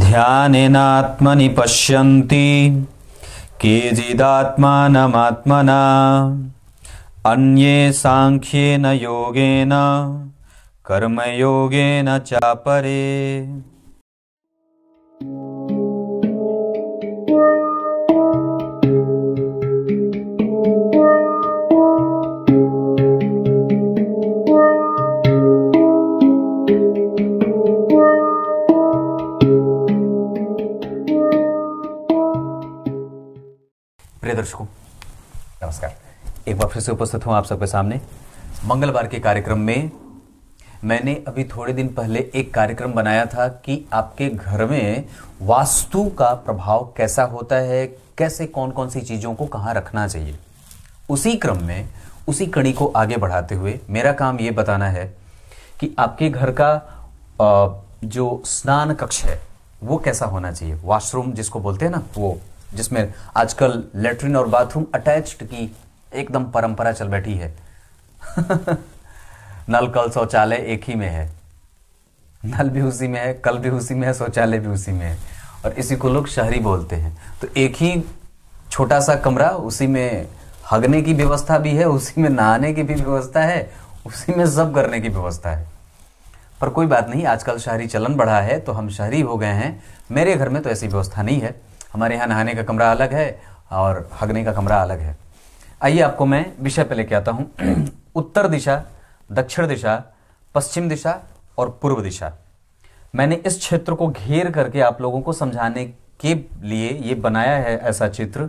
ध्यानेनात्मनि पश्यन्ति केचिदात्मानमात्मना अन्ये साङ्ख्येन योगेन कर्मयोगेन चापरे फिर से उपस्थित हूँ आप सबके सामने मंगलवार के कार्यक्रम में मैंने अभी थोड़े दिन पहले एक कार्यक्रम बनाया था कि आपके घर में वास्तु का प्रभाव कैसा होता है कैसे कौन कौन सी चीज़ों को कहाँ रखना चाहिए उसी क्रम में उसी कड़ी को आगे बढ़ाते हुए मेरा काम ये बताना है कि आपके घर का जो स्नान कक्ष है वो कैसा होना चाहिए वॉशरूम जिसको बोलते हैं ना वो जिसमें आजकल लेटरिन और बाथरूम अटैच्ड की एकदम परंपरा चल बैठी है नल कल शौचालय एक ही में है नल भी उसी में है कल भी उसी में है शौचालय भी उसी में है और इसी को लोग शहरी बोलते हैं तो एक ही छोटा सा कमरा उसी में हगने की व्यवस्था भी है उसी में नहाने की भी व्यवस्था है उसी में सब करने की व्यवस्था है पर कोई बात नहीं आजकल शहरी चलन बढ़ा है तो हम शहरी हो गए हैं मेरे घर में तो ऐसी व्यवस्था नहीं है हमारे यहाँ नहाने का कमरा अलग है और हगने का कमरा अलग है आइए आपको मैं विषय पे लेके आता हूं उत्तर दिशा दक्षिण दिशा पश्चिम दिशा और पूर्व दिशा मैंने इस क्षेत्र को घेर करके आप लोगों को समझाने के लिए ये बनाया है ऐसा चित्र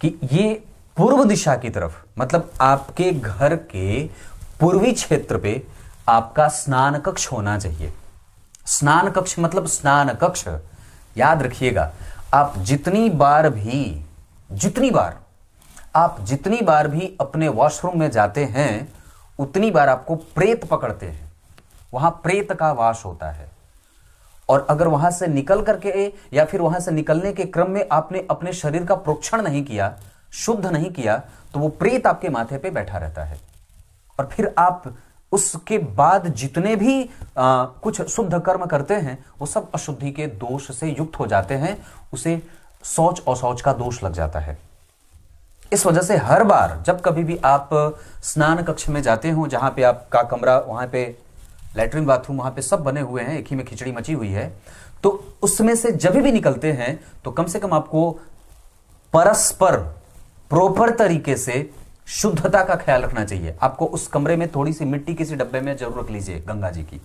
कि ये पूर्व दिशा की तरफ मतलब आपके घर के पूर्वी क्षेत्र पे आपका स्नान कक्ष होना चाहिए स्नान कक्ष मतलब स्नान कक्ष याद रखिएगा आप जितनी बार भी जितनी बार आप जितनी बार भी अपने वॉशरूम में जाते हैं उतनी बार आपको प्रेत पकड़ते हैं वहां प्रेत का वास होता है और अगर वहां से निकल करके या फिर वहां से निकलने के क्रम में आपने अपने शरीर का प्रोक्षण नहीं किया शुद्ध नहीं किया तो वो प्रेत आपके माथे पे बैठा रहता है और फिर आप उसके बाद जितने भी आ, कुछ शुद्ध कर्म करते हैं वो सब अशुद्धि के दोष से युक्त हो जाते हैं उसे शौच और सोच का दोष लग जाता है इस वजह से हर बार जब कभी भी आप स्नान कक्ष में जाते हो जहां पे आपका कमरा वहां पे लेटरिन बाथरूम वहां पे सब बने हुए हैं एक ही में खिचड़ी मची हुई है तो उसमें से जब भी निकलते हैं तो कम से कम आपको परस्पर प्रॉपर तरीके से शुद्धता का ख्याल रखना चाहिए आपको उस कमरे में थोड़ी सी मिट्टी किसी डब्बे में जरूर रख लीजिए गंगा जी की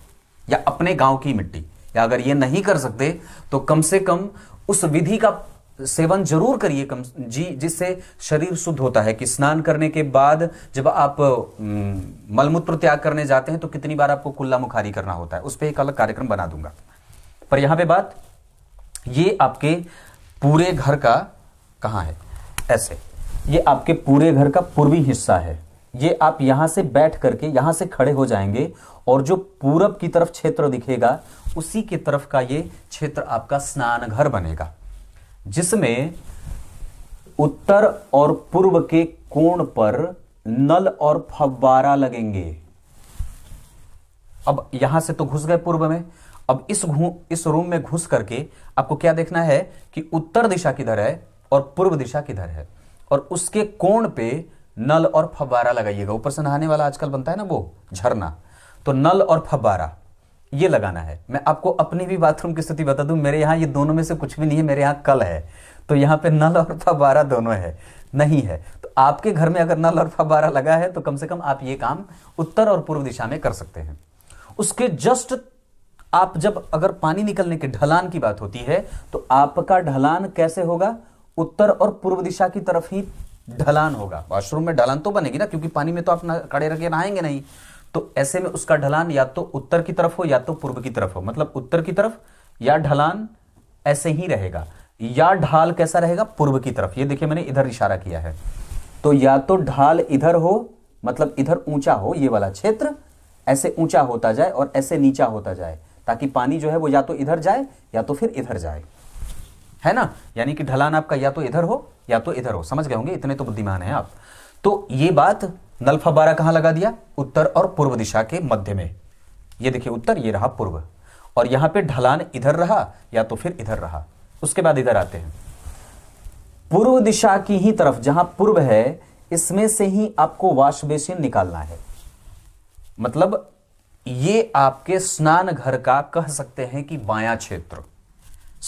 या अपने गांव की मिट्टी या अगर ये नहीं कर सकते तो कम से कम उस विधि का सेवन जरूर करिए कम जी जिससे शरीर शुद्ध होता है कि स्नान करने के बाद जब आप मलमूत्र त्याग करने जाते हैं तो कितनी बार आपको कुल्ला मुखारी करना होता है उस पर एक अलग कार्यक्रम बना दूंगा पर यहां पे बात ये आपके पूरे घर का कहां है ऐसे ये आपके पूरे घर का पूर्वी हिस्सा है ये आप यहां से बैठ करके यहां से खड़े हो जाएंगे और जो पूरब की तरफ क्षेत्र दिखेगा उसी की तरफ का ये क्षेत्र आपका स्नान घर बनेगा जिसमें उत्तर और पूर्व के कोण पर नल और फव्वारा लगेंगे अब यहां से तो घुस गए पूर्व में अब इस इस रूम में घुस करके आपको क्या देखना है कि उत्तर दिशा किधर है और पूर्व दिशा किधर है और उसके कोण पे नल और फव्वारा लगाइएगा ऊपर से नहाने वाला आजकल बनता है ना वो झरना तो नल और फव्वारा ये लगाना है मैं आपको अपनी भी बाथरूम की स्थिति बता दूं मेरे यहाँ ये दोनों में से कुछ भी नहीं है मेरे यहाँ कल है तो यहाँ पे नल और फवारा दोनों है नहीं है तो आपके घर में अगर नल और फवारा लगा है तो कम से कम आप ये काम उत्तर और पूर्व दिशा में कर सकते हैं उसके जस्ट आप जब अगर पानी निकलने के ढलान की बात होती है तो आपका ढलान कैसे होगा उत्तर और पूर्व दिशा की तरफ ही ढलान होगा वॉशरूम में ढलान तो बनेगी ना क्योंकि पानी में तो आप खड़े रखे नहाएंगे नहीं तो ऐसे में उसका ढलान या तो उत्तर की तरफ हो या तो पूर्व की तरफ हो मतलब उत्तर की तरफ या ढलान ऐसे ही रहेगा या ढाल कैसा रहेगा पूर्व की तरफ ये देखिए मैंने इधर इशारा किया है तो या तो ढाल इधर हो मतलब इधर ऊंचा हो ये वाला क्षेत्र ऐसे ऊंचा होता जाए और ऐसे नीचा होता जाए ताकि पानी जो है वो या तो इधर जाए या तो फिर इधर जाए है ना यानी कि ढलान आपका या तो इधर हो या तो इधर हो समझ गए होंगे इतने तो बुद्धिमान है आप तो ये बात नल बारह कहां लगा दिया उत्तर और पूर्व दिशा के मध्य में ये देखिए उत्तर ये रहा पूर्व और यहां पे ढलान इधर रहा या तो फिर इधर रहा उसके बाद इधर आते हैं पूर्व दिशा की ही तरफ जहां पूर्व है इसमें से ही आपको वाश बेसिन निकालना है मतलब ये आपके स्नान घर का कह सकते हैं कि बाया क्षेत्र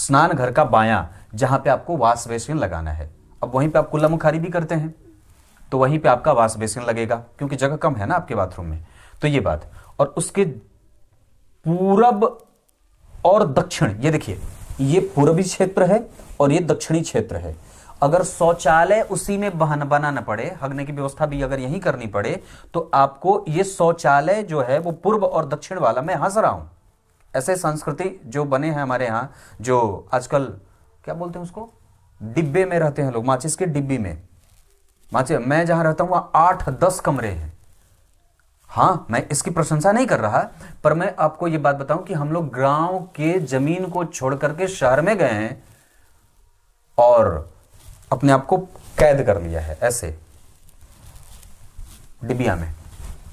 स्नान घर का बाया जहां पे आपको वाश बेसिन लगाना है अब वहीं पे आप कुल्ला मुखारी भी करते हैं तो वहीं पे आपका वाश बेसिन लगेगा क्योंकि जगह कम है ना आपके बाथरूम में तो ये बात और उसके पूरब और दक्षिण ये देखिए ये पूर्वी क्षेत्र है और ये दक्षिणी क्षेत्र है अगर शौचालय उसी में बहन बनाना पड़े हगने की व्यवस्था भी अगर यही करनी पड़े तो आपको ये शौचालय जो है वो पूर्व और दक्षिण वाला मैं हंस रहा हूं ऐसे संस्कृति जो बने हैं हमारे यहाँ जो आजकल क्या बोलते हैं उसको डिब्बे में रहते हैं लोग माचिस के डिब्बे में माचे मैं जहां रहता हूं वहां आठ दस कमरे हैं हाँ मैं इसकी प्रशंसा नहीं कर रहा पर मैं आपको यह बात बताऊं कि हम लोग गांव के जमीन को छोड़ करके शहर में गए हैं और अपने आप को कैद कर लिया है ऐसे डिबिया में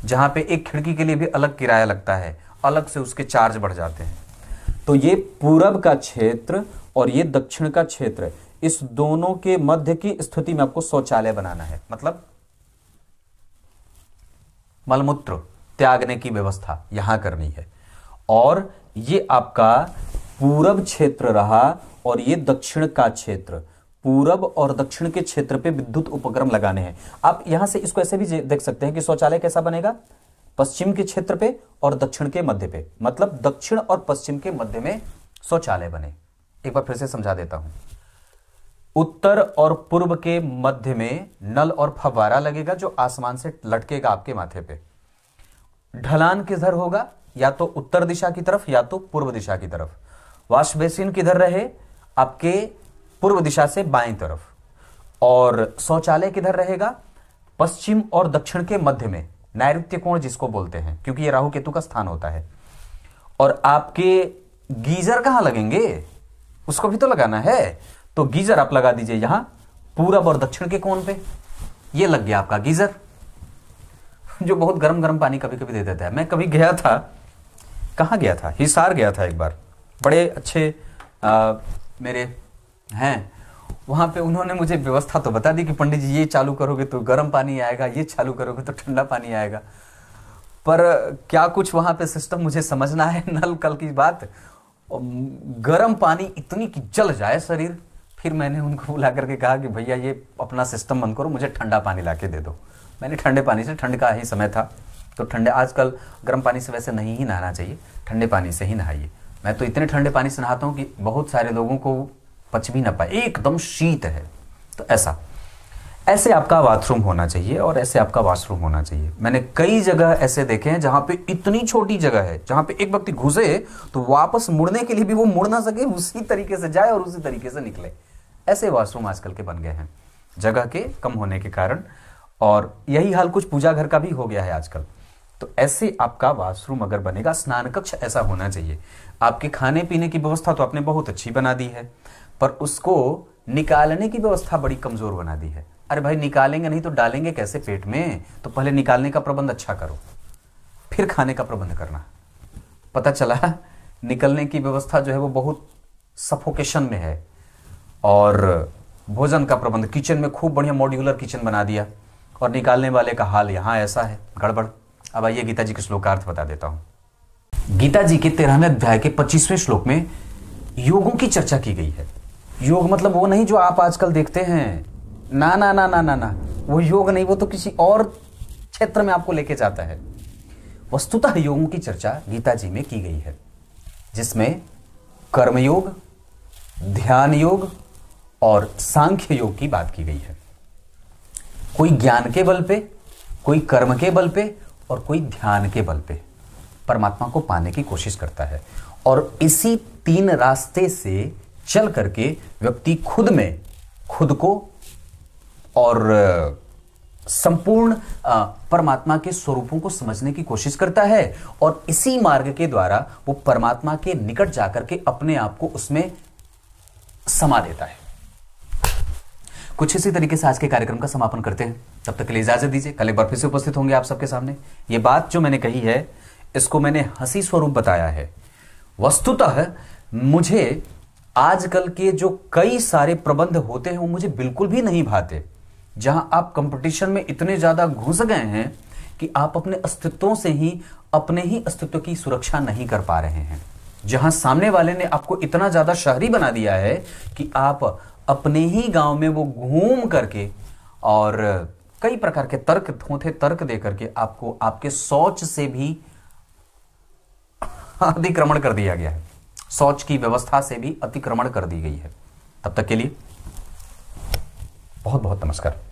जहां पे एक खिड़की के लिए भी अलग किराया लगता है अलग से उसके चार्ज बढ़ जाते हैं तो ये पूरब का क्षेत्र और ये दक्षिण का क्षेत्र इस दोनों के मध्य की स्थिति में आपको शौचालय बनाना है मतलब मलमूत्र त्यागने की व्यवस्था यहां करनी है और ये आपका पूरब क्षेत्र रहा और ये दक्षिण का क्षेत्र पूरब और दक्षिण के क्षेत्र पे विद्युत उपक्रम लगाने हैं आप यहां से इसको ऐसे भी देख सकते हैं कि शौचालय कैसा बनेगा पश्चिम के क्षेत्र पे और दक्षिण के मध्य पे मतलब दक्षिण और पश्चिम के मध्य में शौचालय बने एक बार फिर से समझा देता हूं उत्तर और पूर्व के मध्य में नल और फव्वारा लगेगा जो आसमान से लटकेगा आपके माथे पे ढलान किधर होगा या तो उत्तर दिशा की तरफ या तो पूर्व दिशा की तरफ वाश बेसिन किधर रहे आपके पूर्व दिशा से बाएं तरफ और शौचालय किधर रहेगा पश्चिम और दक्षिण के मध्य में नैऋत्य कोण जिसको बोलते हैं क्योंकि ये राहु केतु का स्थान होता है और आपके गीजर कहां लगेंगे उसको भी तो लगाना है तो गीजर आप लगा दीजिए यहां पूरब और दक्षिण के कोण पे ये लग गया आपका गीजर जो बहुत गर्म गर्म पानी कभी कभी दे देता है मैं कभी गया था कहाँ गया था हिसार गया था एक बार बड़े अच्छे आ, मेरे हैं वहां पे उन्होंने मुझे व्यवस्था तो बता दी कि पंडित जी ये चालू करोगे तो गर्म पानी आएगा ये चालू करोगे तो ठंडा पानी आएगा पर क्या कुछ वहां पे सिस्टम मुझे समझना है नल कल की बात गर्म पानी इतनी कि जल जाए शरीर फिर मैंने उनको बुला करके कहा कि भैया ये अपना सिस्टम बंद करो मुझे ठंडा पानी ला के दे दो मैंने ठंडे पानी से ठंड का ही समय था तो ठंडे आजकल गर्म पानी से वैसे नहीं ही नहाना चाहिए ठंडे पानी से ही नहाइए मैं तो इतने ठंडे पानी से नहाता हूँ कि बहुत सारे लोगों को पच भी ना पाए एकदम शीत है तो ऐसा ऐसे आपका बाथरूम होना चाहिए और ऐसे आपका वाशरूम होना चाहिए मैंने कई जगह ऐसे देखे हैं जहां पे इतनी छोटी जगह है जहां पे एक व्यक्ति घुसे तो वापस मुड़ने के लिए भी वो मुड़ ना सके उसी तरीके से जाए और उसी तरीके से निकले ऐसे वॉशरूम आजकल के बन गए हैं जगह के कम होने के कारण और यही हाल कुछ पूजा घर का भी हो गया है आजकल तो ऐसे आपका वॉशरूम अगर बनेगा स्नान कक्ष ऐसा होना चाहिए आपके खाने पीने की व्यवस्था तो आपने बहुत अच्छी बना दी है पर उसको निकालने की व्यवस्था बड़ी कमजोर बना दी है अरे भाई निकालेंगे नहीं तो डालेंगे कैसे पेट में तो पहले निकालने का प्रबंध अच्छा करो फिर खाने का प्रबंध करना पता चला निकलने की व्यवस्था जो है वो बहुत सफोकेशन में है और भोजन का प्रबंध किचन में खूब बढ़िया मॉड्यूलर किचन बना दिया और निकालने वाले का हाल यहाँ ऐसा है गड़बड़ अब आइए गीता जी के श्लोक का अर्थ बता देता हूँ गीता जी के तेरहवें अध्याय के पच्चीसवें श्लोक में योगों की चर्चा की गई है योग मतलब वो नहीं जो आप आजकल देखते हैं ना ना ना ना ना ना वो योग नहीं वो तो किसी और क्षेत्र में आपको लेके जाता है वस्तुतः योगों की चर्चा गीता जी में की गई है जिसमें कर्मयोग ध्यान योग और सांख्य योग की बात की गई है कोई ज्ञान के बल पे कोई कर्म के बल पे और कोई ध्यान के बल पे परमात्मा को पाने की कोशिश करता है और इसी तीन रास्ते से चल करके व्यक्ति खुद में खुद को और संपूर्ण परमात्मा के स्वरूपों को समझने की कोशिश करता है और इसी मार्ग के द्वारा वो परमात्मा के निकट जाकर के अपने आप को उसमें समा देता है कुछ इसी तरीके से आज के कार्यक्रम का समापन करते हैं तब तक के लिए इजाजत दीजिए कल एक बार फिर से उपस्थित होंगे आप सबके सामने ये बात जो मैंने कही है इसको मैंने हंसी स्वरूप बताया है वस्तुतः मुझे आजकल के जो कई सारे प्रबंध होते हैं वो मुझे बिल्कुल भी नहीं भाते जहां आप कंपटीशन में इतने ज्यादा घुस गए हैं कि आप अपने अस्तित्वों से ही अपने ही अस्तित्व की सुरक्षा नहीं कर पा रहे हैं जहां सामने वाले ने आपको इतना ज्यादा शहरी बना दिया है कि आप अपने ही गांव में वो घूम करके और कई प्रकार के तर्क थे तर्क दे करके आपको आपके सोच से भी अतिक्रमण कर दिया गया है सोच की व्यवस्था से भी अतिक्रमण कर दी गई है तब तक के लिए बहुत बहुत नमस्कार